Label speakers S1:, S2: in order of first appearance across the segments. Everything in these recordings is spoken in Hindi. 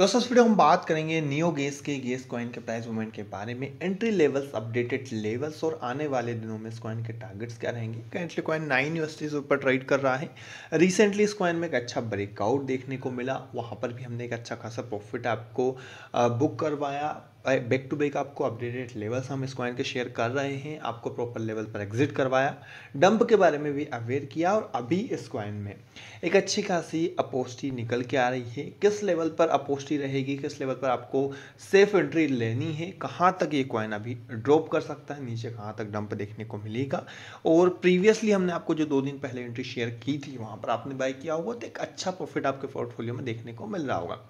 S1: दोस्तों इस वीडियो हम बात करेंगे नियो गेस के गेस कॉइन के प्राइस मूवमेंट के बारे में एंट्री लेवल्स अपडेटेड लेवल्स और आने वाले दिनों में इस कॉइन के टारगेट्स क्या रहेंगे करेंटली कॉइन नाइन यूएसटी ऊपर ट्रेड कर रहा है रिसेंटली इस कॉइन में एक अच्छा ब्रेकआउट देखने को मिला वहाँ पर भी हमने एक अच्छा खासा प्रॉफिट आपको बुक करवाया बैक टू बैक आपको अपडेटेड लेवल्स हम इस कॉइन के शेयर कर रहे हैं आपको प्रॉपर लेवल पर एग्जिट करवाया डंप के बारे में भी अवेयर किया और अभी इस कॉइन में एक अच्छी खासी अपोस्टी निकल के आ रही है किस लेवल पर अपोस्टी रहेगी किस लेवल पर आपको सेफ एंट्री लेनी है कहाँ तक ये कॉइन अभी ड्रॉप कर सकता है नीचे कहाँ तक डंप देखने को मिलेगा और प्रीवियसली हमने आपको जो दो दिन पहले एंट्री शेयर की थी वहाँ पर आपने बाय किया होगा तो एक अच्छा प्रॉफिट आपके पोर्टफोलियो में देखने को मिल रहा होगा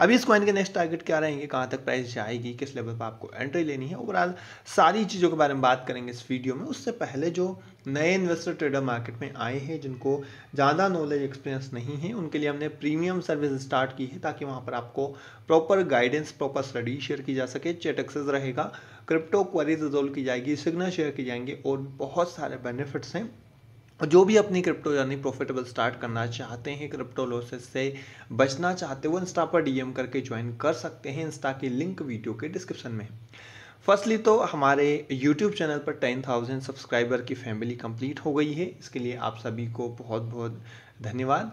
S1: अभी इस कॉइन के नेक्स्ट टारगेट क्या रहेंगे कहाँ तक प्राइस जाएगी किस लेवल पर आपको एंट्री लेनी है ओवरऑल सारी चीज़ों के बारे में बात करेंगे इस वीडियो में उससे पहले जो नए इन्वेस्टर ट्रेडर मार्केट में आए हैं जिनको ज़्यादा नॉलेज एक्सपीरियंस नहीं है उनके लिए हमने प्रीमियम सर्विस स्टार्ट की है ताकि वहाँ पर आपको proper guidance proper study share की जा सके चेट एक्सेस रहेगा क्रिप्टो क्वारीज रिजोल्व की जाएगी सिग्नल शेयर की जाएंगे और बहुत सारे बेनिफिट्स हैं जो भी अपनी क्रिप्टो यानी प्रॉफिटेबल स्टार्ट करना चाहते हैं क्रिप्टो लॉसेस से बचना चाहते हैं वो इंस्टा पर डीएम करके ज्वाइन कर सकते हैं इंस्टा की लिंक वीडियो के डिस्क्रिप्शन में फर्स्टली तो हमारे यूट्यूब चैनल पर टेन थाउजेंड सब्सक्राइबर की फैमिली कंप्लीट हो गई है इसके लिए आप सभी को बहुत बहुत धन्यवाद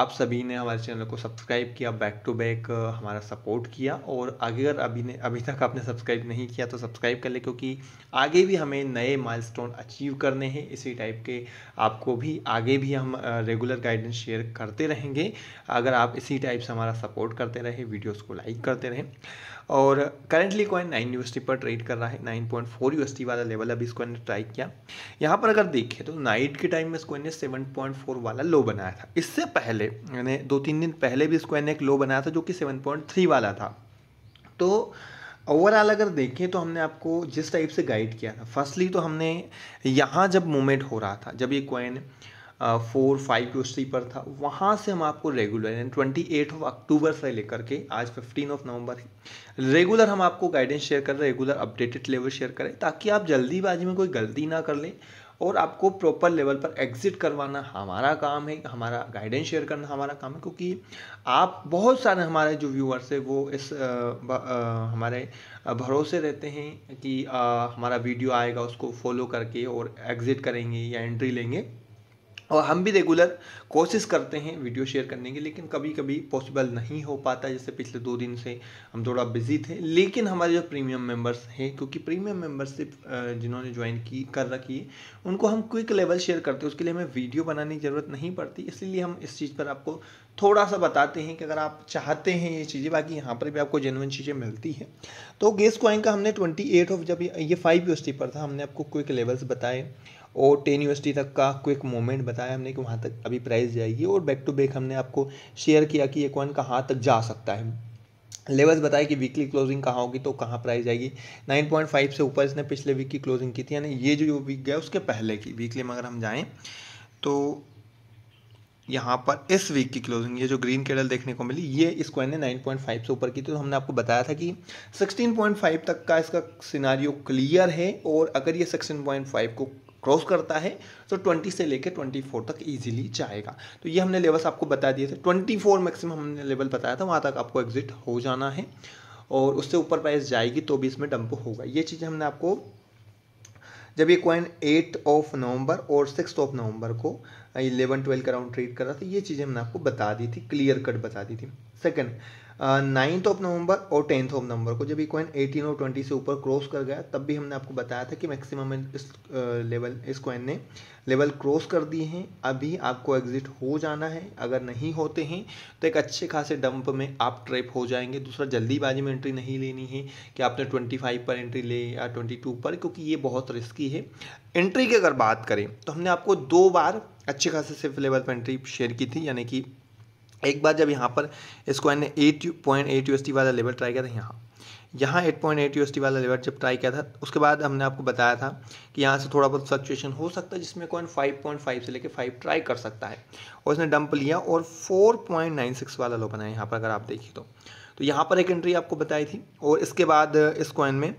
S1: आप सभी ने हमारे चैनल को सब्सक्राइब किया बैक टू बैक हमारा सपोर्ट किया और अगर अभी ने अभी तक आपने सब्सक्राइब नहीं किया तो सब्सक्राइब कर ले क्योंकि आगे भी हमें नए माइलस्टोन अचीव करने हैं इसी टाइप के आपको भी आगे भी हम रेगुलर गाइडेंस शेयर करते रहेंगे अगर आप इसी टाइप से हमारा सपोर्ट करते रहे वीडियोज़ को लाइक करते रहें और करेंटली कॉइन नाइन यूएसटी पर ट्रेड कर रहा है नाइन पॉइंट फोर यूएसटी वाला लेवल अभी इस कॉइन ने ट्राई किया यहाँ पर अगर देखें तो नाइट के टाइम में इस कॉइन ने सेवन पॉइंट फोर वाला लो बनाया था इससे पहले मैंने दो तीन दिन पहले भी इस कॉइन ने एक लो बनाया था जो कि सेवन पॉइंट थ्री वाला था तो ओवरऑल अगर देखें तो हमने आपको जिस टाइप से गाइड किया था फर्स्टली तो हमने यहाँ जब मूवमेंट हो रहा था जब ये कॉइन फोर फाइव क्यूस्ट्री पर था वहाँ से हम आपको रेगुलर यानी ट्वेंटी एट ऑफ अक्टूबर से लेकर के आज फिफ्टीन ऑफ नवंबर है रेगुलर हम आपको गाइडेंस शेयर कर रहे हैं रेगुलर अपडेटेड लेवल शेयर करें ताकि आप जल्दीबाजी में कोई गलती ना कर लें और आपको प्रॉपर लेवल पर एग्जिट करवाना हमारा काम है हमारा गाइडेंस शेयर करना हमारा काम है क्योंकि आप बहुत सारे हमारे जो व्यूअर्स है वो इस आ, ब, आ, हमारे भरोसे रहते हैं कि आ, हमारा वीडियो आएगा उसको फॉलो करके और एग्ज़िट करेंगे या एंट्री लेंगे और हम भी रेगुलर कोशिश करते हैं वीडियो शेयर करने की लेकिन कभी कभी पॉसिबल नहीं हो पाता जैसे पिछले दो दिन से हम थोड़ा बिजी थे लेकिन हमारे जो प्रीमियम मेंबर्स हैं क्योंकि प्रीमियम मेंबरशिप जिन्होंने ज्वाइन की कर रखी है उनको हम क्विक लेवल शेयर करते हैं उसके लिए हमें वीडियो बनाने की ज़रूरत नहीं पड़ती इसीलिए हम इस चीज़ पर आपको थोड़ा सा बताते हैं कि अगर आप चाहते हैं ये चीज़ें बाकी यहाँ पर भी आपको जेनवन चीज़ें मिलती हैं तो गेस कॉइन का हमने ट्वेंटी एट ऑफ जब ये फाइव यूएसटी पर था हमने आपको क्विक लेवल्स बताए और टेन यू तक का क्विक मोमेंट बताया हमने कि वहाँ तक अभी प्राइस जाएगी और बैक टू बैक हमने आपको शेयर किया कि ये कॉइन कहाँ तक जा सकता है लेवल्स बताए कि वीकली क्लोजिंग कहाँ होगी तो कहाँ प्राइस जाएगी 9.5 से ऊपर इसने पिछले वीक की क्लोजिंग की थी यानी ये जो वीक गया उसके पहले की वीकली में अगर हम जाएँ तो यहाँ पर इस वीक की क्लोजिंग ये जो ग्रीन केडल देखने को मिली ये इस कॉइन ने 9.5 से ऊपर की थी तो हमने आपको बताया था कि 16.5 तक का इसका सिनारियो क्लियर है और अगर ये 16.5 को क्रॉस करता है तो 20 से लेकर 24 तक इजीली जाएगा तो ये हमने लेवल्स आपको बता दिए थे 24 मैक्सिमम हमने लेवल बताया था वहाँ तक आपको एग्जिट हो जाना है और उससे ऊपर प्राइस जाएगी तो भी इसमें डंप होगा ये चीज़ हमने आपको जब ये क्वाइन एट ऑफ नवंबर और सिक्स ऑफ नवंबर को इलेवन ट्वेल्व का राउंड ट्रेड कर रहा था ये चीज़ें हमने आपको बता दी थी क्लियर कट बता दी थी सेकेंड नाइन्थ ऑफ नवंबर और टेंथ ऑफ नवंबर को जब ये कॉइन एटीन और ट्वेंटी से ऊपर क्रॉस कर गया तब भी हमने आपको बताया था कि मैक्सिमम इस लेवल इस कॉइन ने लेवल क्रॉस कर दिए हैं अभी आपको एग्जिट हो जाना है अगर नहीं होते हैं तो एक अच्छे खासे डंप में आप ट्रेप हो जाएंगे दूसरा जल्दीबाजी में एंट्री नहीं लेनी है कि आपने ट्वेंटी फाइव पर एंट्री ले या ट्वेंटी टू पर क्योंकि ये बहुत रिस्की है एंट्री की अगर बात करें तो हमने आपको दो बार अच्छे खासे सिर्फ लेवल पर एंट्री शेयर की थी यानी कि एक बार जब यहाँ पर इसको मैंने एट पॉइंट एट यू वाला लेवल ट्राई किया था यहाँ यहाँ एट पॉइंट एट यू वाला लेवल जब ट्राई किया था उसके बाद हमने आपको बताया था कि यहाँ से थोड़ा बहुत फ्लक्चुएशन हो सकता है जिसमें कॉइन फाइव पॉइंट फाइव से लेकर फाइव ट्राई कर सकता है और उसने डंप लिया और फोर पॉइंट नाइन सिक्स वाला लो बनाया यहाँ पर अगर आप देखिए तो तो यहाँ पर एक एंट्री आपको बताई थी और इसके बाद इस कॉइन में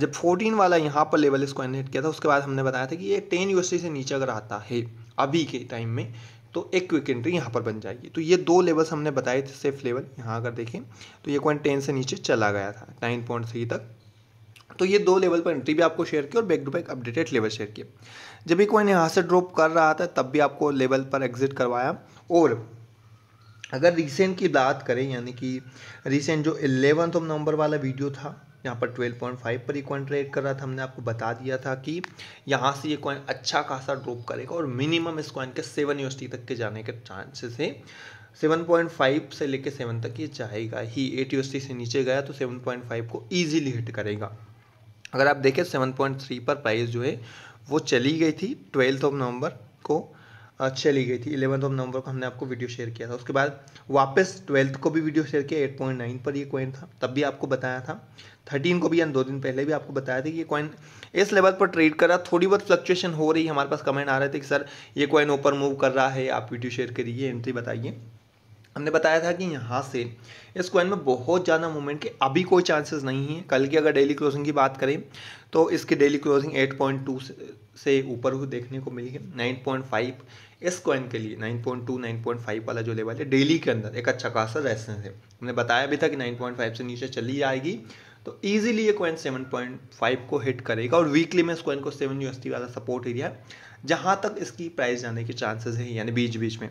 S1: जब फोर्टीन वाला यहाँ पर लेवल इस ने हिट किया था उसके बाद हमने बताया था कि ये टेन यूएसडी से नीचे अगर आता है अभी के टाइम में तो एक क्विक एंट्री यहाँ पर बन जाएगी तो ये दो लेवल्स हमने बताए थे सेफ लेवल यहाँ अगर देखें तो ये कॉइन टेन से नीचे चला गया था नाइन पॉइंट थ्री तक तो ये दो लेवल पर एंट्री भी आपको शेयर की और back to back updated level share किए जब भी कॉइन यहाँ से ड्रॉप कर रहा था तब भी आपको लेवल पर एग्जिट करवाया और अगर रिसेंट की बात करें यानी कि रिसेंट जो इलेवंथ ऑफ नवंबर वाला वीडियो था यहाँ पर 12.5 पर ये कॉइन ट्रेड कर रहा था हमने आपको बता दिया था कि यहाँ से ये कॉइन अच्छा खासा ड्रॉप करेगा और मिनिमम इस कॉइन के सेवन यूनिवर्सिटी तक के जाने के चांसेस है 7.5 से लेके 7 तक ये जाएगा ही एट यूएसटी से नीचे गया तो 7.5 को ईजिली हिट करेगा अगर आप देखें 7.3 पर प्राइस जो है वो चली गई थी ट्वेल्थ ऑफ नवंबर को चली गई थी इलेवंथ ऑफ नवंबर को हमने आपको वीडियो शेयर किया था उसके बाद वापस ट्वेल्थ को भी वीडियो शेयर किया एट पॉइंट नाइन पर ये कॉइन था तब भी आपको बताया था थर्टीन को भी यानी दो दिन पहले भी आपको बताया था कि ये कॉइन इस लेवल पर ट्रेड कर रहा थोड़ी बहुत फ्लक्चुएशन हो रही है हमारे पास कमेंट आ रहे थे कि सर ये कॉइन ऊपर मूव कर रहा है आप वीडियो शेयर करिए एंट्री बताइए हमने बताया था कि यहाँ से इस कॉइन में बहुत ज़्यादा मूवमेंट के अभी कोई चांसेस नहीं है कल की अगर डेली क्लोजिंग की बात करें तो इसकी डेली क्लोजिंग 8.2 से ऊपर हुई देखने को मिली है 9.5 इस कॉइन के लिए 9.2 9.5 वाला जो लेवल है डेली के अंदर एक अच्छा खासा रेसेंस है हमने बताया भी था कि 9.5 से नीचे चली जाएगी तो ईजिली ये कॉइन सेवन को हिट करेगा और वीकली में इस कॉइन को सेवन यू वाला सपोर्ट एरिया जहाँ तक इसकी प्राइस जाने के चांसेस हैं यानी बीच बीच में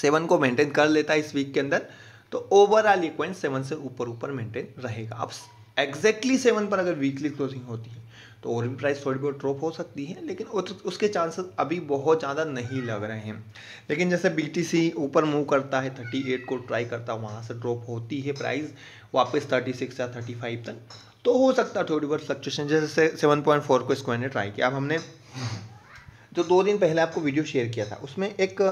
S1: सेवन को मेंटेन कर लेता है इस वीक के अंदर तो ओवरऑल ये सेवन से ऊपर ऊपर मेंटेन रहेगा अब एग्जैक्टली सेवन पर अगर वीकली क्लोजिंग होती है तो और भी प्राइस थोड़ी बहुत ड्रॉप हो सकती है लेकिन उसके चांसेस अभी बहुत ज़्यादा नहीं लग रहे हैं लेकिन जैसे बी ऊपर मूव करता है थर्टी को ट्राई करता है वहाँ से ड्रॉप होती है प्राइस वापस सिक्स या फाइव तक तो हो सकता है थोड़ी बहुत फ्लक्चुएशन जैसे सेवन पॉइंट फोर को स्क्वायर ने ट्राई किया अब हमने जो दो दिन पहले आपको वीडियो शेयर किया था उसमें एक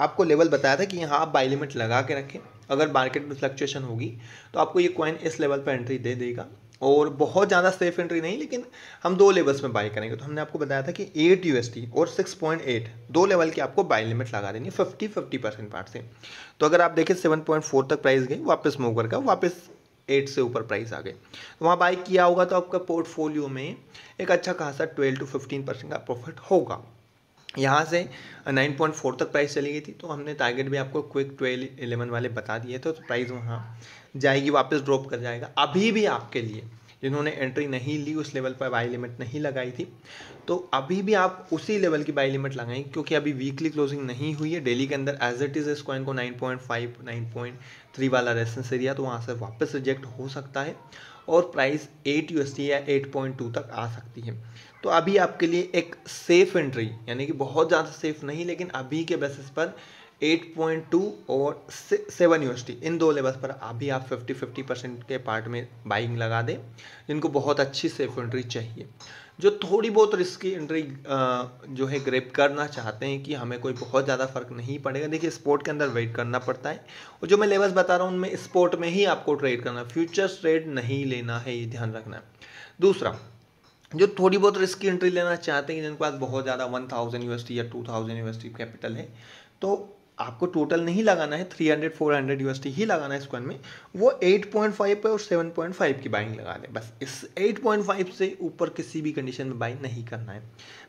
S1: आपको लेवल बताया था कि यहाँ आप बाई लिमिट लगा के रखें अगर मार्केट में फ्लक्चुएशन होगी तो आपको ये कॉइन इस लेवल पर एंट्री दे देगा और बहुत ज़्यादा सेफ एंट्री नहीं लेकिन हम दो लेवल्स में बाई करेंगे तो हमने आपको बताया था कि एट यू और सिक्स पॉइंट एट दो लेवल की आपको बाई लिमिट लगा देनी है फिफ्टी फिफ्टी परसेंट पार्ट से तो अगर आप देखें सेवन पॉइंट फोर तक प्राइस गई वापस मूव का वापस एट से ऊपर प्राइस आ गए तो वहाँ बाई किया होगा तो आपका पोर्टफोलियो में एक अच्छा खासा ट्वेल्व टू फिफ्टीन परसेंट का प्रॉफिट होगा यहाँ से 9.4 तक प्राइस चली गई थी तो हमने टारगेट भी आपको क्विक 12 एलेवन वाले बता दिए थे तो प्राइस वहाँ जाएगी वापस ड्रॉप कर जाएगा अभी भी आपके लिए जिन्होंने एंट्री नहीं ली उस लेवल पर बाई लिमिट नहीं लगाई थी तो अभी भी आप उसी लेवल की बाई लिमिट लगाएंगे क्योंकि अभी वीकली क्लोजिंग नहीं हुई है डेली के अंदर एज इट इज़ इस कॉइन को 9.5 9.3 वाला रेसेंस एरिया तो वहाँ से वापस रिजेक्ट हो सकता है और प्राइस 8 यू या 8.2 तक आ सकती है तो अभी आपके लिए एक सेफ़ एंट्री यानी कि बहुत ज़्यादा सेफ़ नहीं लेकिन अभी के बेसिस पर 8.2 और सेवन यूएसटी इन दो लेवल्स पर अभी आप 50 50 परसेंट के पार्ट में बाइंग लगा दें जिनको बहुत अच्छी सेफ एंट्री चाहिए जो थोड़ी बहुत रिस्की एंट्री जो है ग्रेप करना चाहते हैं कि हमें कोई बहुत ज़्यादा फर्क नहीं पड़ेगा देखिए स्पोर्ट के अंदर वेट करना पड़ता है और जो मैं लेवल्स बता रहा हूँ उनमें स्पोर्ट में ही आपको ट्रेड करना फ्यूचर्स ट्रेड नहीं लेना है ये ध्यान रखना है दूसरा जो थोड़ी बहुत रिस्की एंट्री लेना चाहते हैं जिनके पास बहुत ज़्यादा वन थाउजेंड यूएसडी या टू थाउजेंड यूएसडी कैपिटल है तो आपको टोटल नहीं लगाना है three hundred four hundred USD ही लगाना है इस में वो एट पॉइंट फाइव पर और सेवन पॉइंट फाइव की बाइंग लगा दें बस इस एट पॉइंट फाइव से ऊपर किसी भी कंडीशन में बाइंग नहीं करना है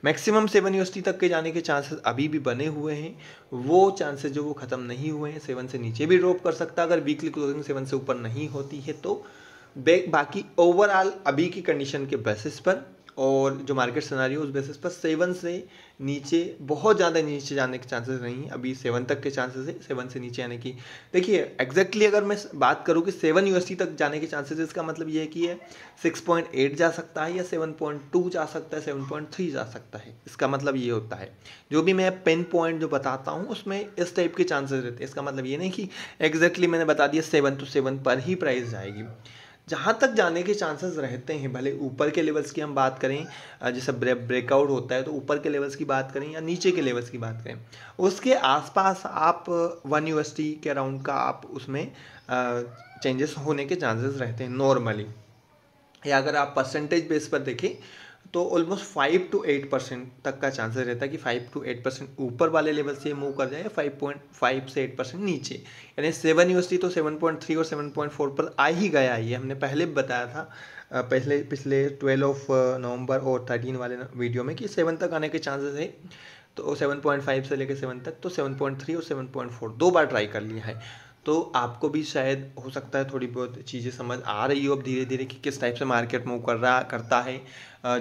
S1: मैक्सिमम सेवन यूएसडी तक के जाने के चांसेस अभी भी बने हुए हैं वो चांसेस जो वो ख़त्म नहीं हुए हैं सेवन से नीचे भी ड्रॉप कर सकता अगर वीकली क्लोजिंग सेवन से ऊपर नहीं होती है तो बाकी ओवरऑल अभी की कंडीशन के बेसिस पर और जो मार्केट सिनारी उस बेसिस पर सेवन से नीचे बहुत ज़्यादा नीचे जाने के चांसेस नहीं हैं अभी सेवन तक के चांसेस है सेवन से नीचे आने की देखिए एग्जैक्टली अगर मैं बात करूँ कि सेवन यू तक जाने के चांसेस इसका मतलब ये है कि है सिक्स पॉइंट एट जा सकता है या सेवन पॉइंट टू जा सकता है सेवन पॉइंट थ्री जा सकता है इसका मतलब ये होता है जो भी मैं पेन पॉइंट जो बताता हूँ उसमें इस टाइप के चांसेस रहते हैं इसका मतलब ये नहीं कि एग्जैक्टली मैंने बता दिया सेवन टू सेवन पर ही प्राइस जाएगी जहाँ तक जाने के चांसेस रहते हैं भले ऊपर के लेवल्स की हम बात करें जैसे ब्रेकआउट होता है तो ऊपर के लेवल्स की बात करें या नीचे के लेवल्स की बात करें उसके आसपास आप वन यूएसटी के अराउंड का आप उसमें चेंजेस होने के चांसेस रहते हैं नॉर्मली या अगर आप परसेंटेज बेस पर देखें तो almost five to eight percent तक का चांसेस रहता है कि फाइव टू एट परसेंट ऊपर वाले लेवल से मूव कर जाए या फाइव पॉइंट फाइव से एट परसेंट नीचे यानी सेवन यूनिवर्सिटी तो सेवन पॉइंट थ्री और सेवन पॉइंट फोर पर आ ही गया ये हमने पहले बताया था पहले पिछले ट्वेल्व ऑफ नवंबर और थर्टीन वाले वीडियो में कि सेवन तक आने के चांसेस है तो सेवन पॉइंट फाइव से लेकर सेवन तक तो सेवन पॉइंट थ्री और सेवन पॉइंट फोर दो बार ट्राई कर लिया है तो आपको भी शायद हो सकता है थोड़ी बहुत चीज़ें समझ आ रही हो अब धीरे धीरे कि किस टाइप से मार्केट मूव कर रहा करता है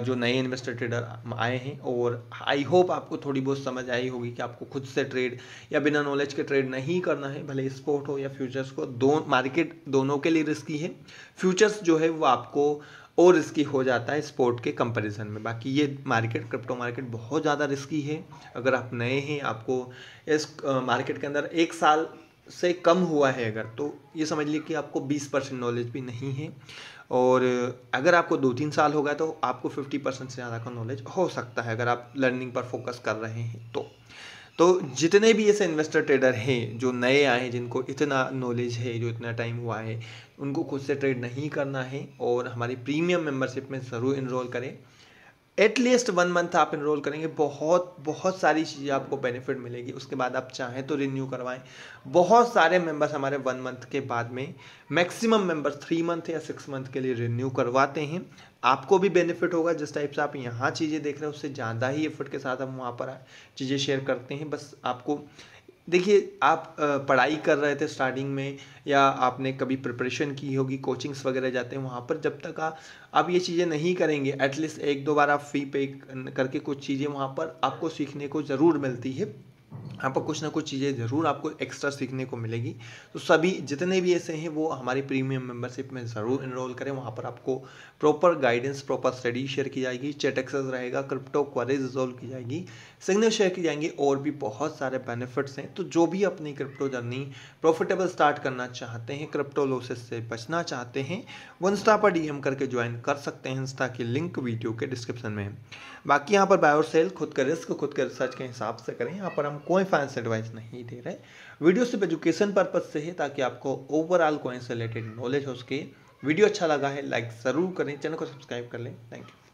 S1: जो नए इन्वेस्टर ट्रेडर आए हैं और आई होप आपको थोड़ी बहुत समझ आई होगी कि आपको खुद से ट्रेड या बिना नॉलेज के ट्रेड नहीं करना है भले स्पोर्ट हो या फ्यूचर्स को दो मार्केट दोनों के लिए रिस्की है फ्यूचर्स जो है वो आपको और रिस्की हो जाता है स्पोर्ट के कंपैरिजन में बाकी ये मार्केट क्रिप्टो मार्केट बहुत ज़्यादा रिस्की है अगर आप नए हैं आपको इस मार्केट के अंदर एक साल से कम हुआ है अगर तो ये समझ लीजिए कि आपको 20 परसेंट नॉलेज भी नहीं है और अगर आपको दो तीन साल हो गए तो आपको 50 परसेंट से ज़्यादा का नॉलेज हो सकता है अगर आप लर्निंग पर फोकस कर रहे हैं तो तो जितने भी ऐसे इन्वेस्टर ट्रेडर हैं जो नए आए हैं जिनको इतना नॉलेज है जो इतना टाइम हुआ है उनको खुद से ट्रेड नहीं करना है और हमारी प्रीमियम मेंबरशिप में ज़रूर इनरोल करें एटलीस्ट वन मंथ आप इनरोल करेंगे बहुत बहुत सारी चीज़ें आपको बेनिफिट मिलेगी उसके बाद आप चाहें तो रिन्यू करवाएं बहुत सारे मेंबर्स हमारे वन मंथ के बाद में मैक्सिमम मेंबर्स थ्री मंथ या सिक्स मंथ के लिए रिन्यू करवाते हैं आपको भी बेनिफिट होगा जिस टाइप से आप यहाँ चीज़ें देख रहे हैं उससे ज़्यादा ही एफर्ट के साथ हम वहाँ पर चीज़ें शेयर करते हैं बस आपको देखिए आप पढ़ाई कर रहे थे स्टार्टिंग में या आपने कभी प्रिपरेशन की होगी कोचिंग्स वगैरह जाते हैं वहाँ पर जब तक आ, आप ये चीज़ें नहीं करेंगे एटलीस्ट एक दो बार आप फ़ी पे करके कुछ चीज़ें वहाँ पर आपको सीखने को ज़रूर मिलती है यहाँ पर कुछ ना कुछ चीज़ें ज़रूर आपको एक्स्ट्रा सीखने को मिलेगी तो सभी जितने भी ऐसे हैं वो हमारी प्रीमियम मेंबरशिप में ज़रूर इनरोल करें वहाँ पर आपको proper guidance proper study share की जाएगी चेट एक्सेस रहेगा क्रिप्टो क्वारीज रिजोल्व की जाएगी सिग्नल शेयर की जाएंगी और भी बहुत सारे बेनिफिट्स हैं तो जो भी अपनी क्रिप्टो जर्नी प्रॉफिटेबल स्टार्ट करना चाहते हैं क्रिप्टो लोसेस से बचना चाहते हैं वो इंस्टा पर डी करके ज्वाइन कर सकते हैं इंस्टा की लिंक वीडियो के डिस्क्रिप्शन में बाकी यहाँ पर बाय और खुद का रिस्क खुद के रिसर्च के हिसाब से करें यहाँ पर हम कोई कोई फाइनेंस एडवाइस नहीं दे रहे वीडियो सिर्फ एजुकेशन पर्पज से है ताकि आपको ओवरऑल कोइन से रिलेटेड नॉलेज हो सके वीडियो अच्छा लगा है लाइक ज़रूर करें चैनल को सब्सक्राइब कर लें थैंक यू